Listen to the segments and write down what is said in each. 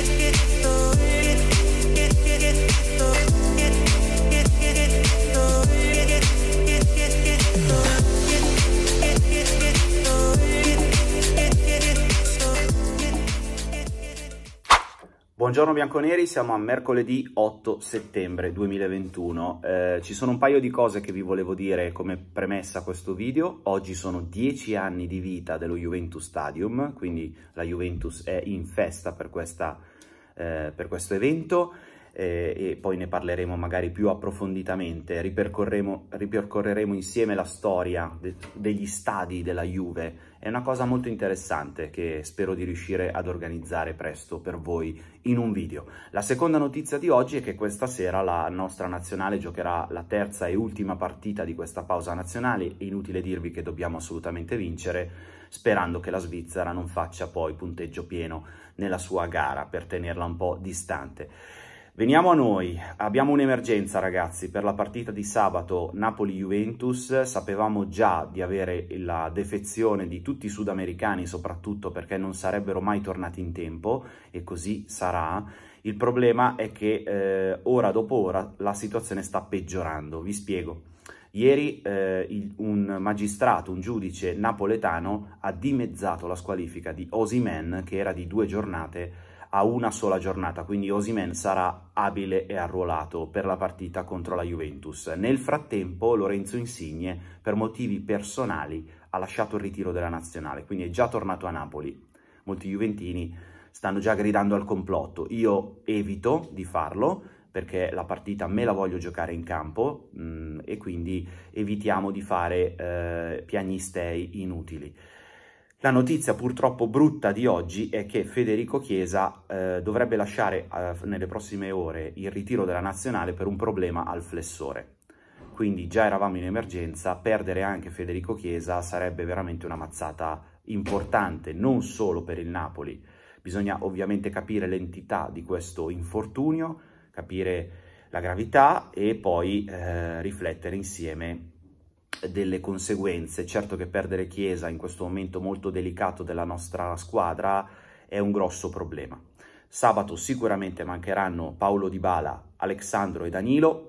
it, get, it. Buongiorno Bianconeri, siamo a mercoledì 8 settembre 2021. Eh, ci sono un paio di cose che vi volevo dire come premessa a questo video. Oggi sono 10 anni di vita dello Juventus Stadium, quindi la Juventus è in festa per, questa, eh, per questo evento eh, e poi ne parleremo magari più approfonditamente, ripercorreremo insieme la storia de degli stadi della Juve. È una cosa molto interessante che spero di riuscire ad organizzare presto per voi in un video. La seconda notizia di oggi è che questa sera la nostra nazionale giocherà la terza e ultima partita di questa pausa nazionale, inutile dirvi che dobbiamo assolutamente vincere, sperando che la Svizzera non faccia poi punteggio pieno nella sua gara per tenerla un po' distante. Veniamo a noi, abbiamo un'emergenza ragazzi per la partita di sabato Napoli-Juventus, sapevamo già di avere la defezione di tutti i sudamericani soprattutto perché non sarebbero mai tornati in tempo e così sarà, il problema è che eh, ora dopo ora la situazione sta peggiorando, vi spiego. Ieri eh, il, un magistrato, un giudice napoletano ha dimezzato la squalifica di Osimen che era di due giornate a una sola giornata, quindi Osimen sarà abile e arruolato per la partita contro la Juventus. Nel frattempo Lorenzo Insigne, per motivi personali, ha lasciato il ritiro della nazionale, quindi è già tornato a Napoli. Molti juventini stanno già gridando al complotto. Io evito di farlo perché la partita me la voglio giocare in campo mh, mm, e quindi evitiamo di fare eh, piagnistei inutili. La notizia purtroppo brutta di oggi è che Federico Chiesa eh, dovrebbe lasciare eh, nelle prossime ore il ritiro della nazionale per un problema al flessore. Quindi già eravamo in emergenza, perdere anche Federico Chiesa sarebbe veramente una mazzata importante, non solo per il Napoli. Bisogna ovviamente capire l'entità di questo infortunio, capire la gravità e poi eh, riflettere insieme delle conseguenze. Certo che perdere Chiesa in questo momento molto delicato della nostra squadra è un grosso problema. Sabato sicuramente mancheranno Paolo Di Bala, Alexandro e Danilo,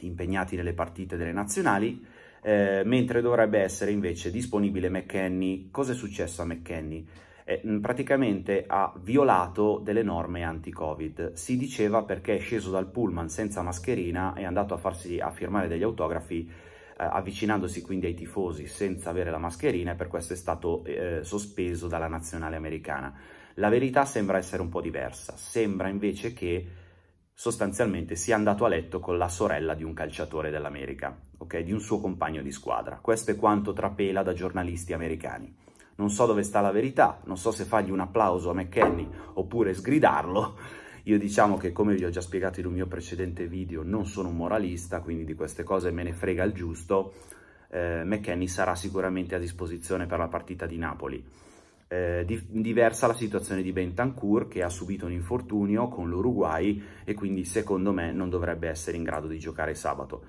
impegnati nelle partite delle nazionali, eh, mentre dovrebbe essere invece disponibile McKenny. Cosa è successo a McKenny? Eh, praticamente ha violato delle norme anti-covid. Si diceva perché è sceso dal pullman senza mascherina, e è andato a farsi a firmare degli autografi eh, avvicinandosi quindi ai tifosi senza avere la mascherina e per questo è stato eh, sospeso dalla nazionale americana. La verità sembra essere un po' diversa, sembra invece che sostanzialmente sia andato a letto con la sorella di un calciatore dell'America, okay? di un suo compagno di squadra. Questo è quanto trapela da giornalisti americani. Non so dove sta la verità, non so se fargli un applauso a McKenny oppure sgridarlo, io diciamo che come vi ho già spiegato in un mio precedente video non sono un moralista, quindi di queste cose me ne frega il giusto, eh, McKenny sarà sicuramente a disposizione per la partita di Napoli. Eh, di diversa la situazione di Bentancur che ha subito un infortunio con l'Uruguay e quindi secondo me non dovrebbe essere in grado di giocare sabato.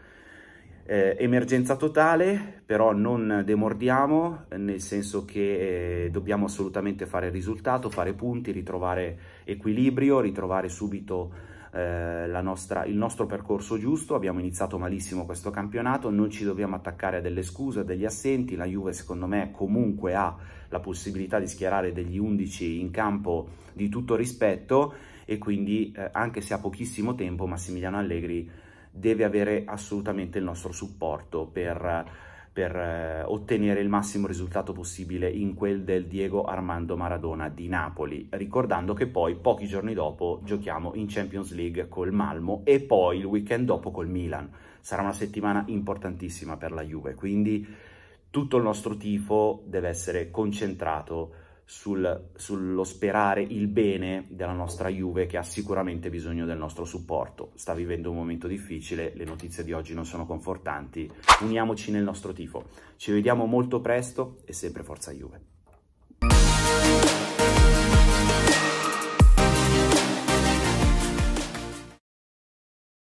Eh, emergenza totale, però non demordiamo, eh, nel senso che eh, dobbiamo assolutamente fare risultato, fare punti, ritrovare equilibrio, ritrovare subito eh, nostra, il nostro percorso giusto. Abbiamo iniziato malissimo questo campionato, non ci dobbiamo attaccare a delle scuse, a degli assenti. La Juve, secondo me, comunque ha la possibilità di schierare degli 11 in campo di tutto rispetto e quindi, eh, anche se ha pochissimo tempo, Massimiliano Allegri deve avere assolutamente il nostro supporto per, per eh, ottenere il massimo risultato possibile in quel del Diego Armando Maradona di Napoli, ricordando che poi pochi giorni dopo giochiamo in Champions League col Malmo e poi il weekend dopo col Milan. Sarà una settimana importantissima per la Juve, quindi tutto il nostro tifo deve essere concentrato sul, sullo sperare il bene della nostra Juve che ha sicuramente bisogno del nostro supporto. Sta vivendo un momento difficile, le notizie di oggi non sono confortanti. Uniamoci nel nostro tifo. Ci vediamo molto presto e sempre Forza Juve.